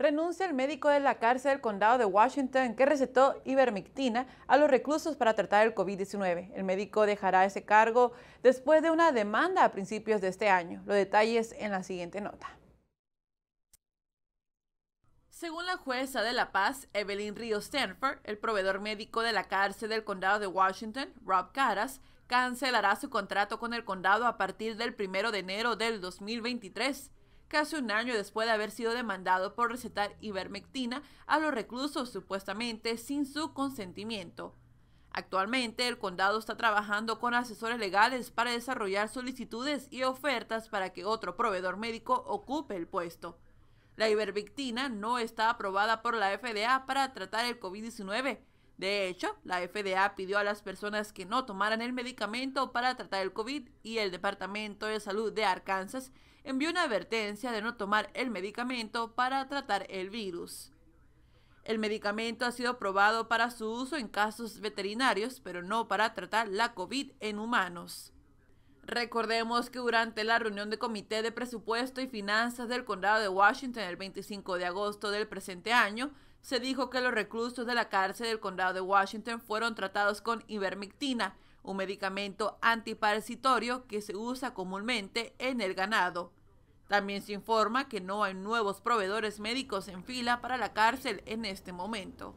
renuncia el médico de la cárcel del condado de Washington que recetó ivermectina a los reclusos para tratar el COVID-19. El médico dejará ese cargo después de una demanda a principios de este año. Los detalles en la siguiente nota. Según la jueza de la paz, Evelyn Río Stanford, el proveedor médico de la cárcel del condado de Washington, Rob Caras, cancelará su contrato con el condado a partir del 1 de enero del 2023 casi un año después de haber sido demandado por recetar ivermectina a los reclusos supuestamente sin su consentimiento. Actualmente el condado está trabajando con asesores legales para desarrollar solicitudes y ofertas para que otro proveedor médico ocupe el puesto. La ivermectina no está aprobada por la FDA para tratar el COVID-19. De hecho, la FDA pidió a las personas que no tomaran el medicamento para tratar el COVID y el Departamento de Salud de Arkansas envió una advertencia de no tomar el medicamento para tratar el virus. El medicamento ha sido probado para su uso en casos veterinarios, pero no para tratar la COVID en humanos. Recordemos que durante la reunión de Comité de Presupuesto y Finanzas del Condado de Washington el 25 de agosto del presente año, se dijo que los reclusos de la cárcel del Condado de Washington fueron tratados con ivermectina, un medicamento antiparasitorio que se usa comúnmente en el ganado. También se informa que no hay nuevos proveedores médicos en fila para la cárcel en este momento.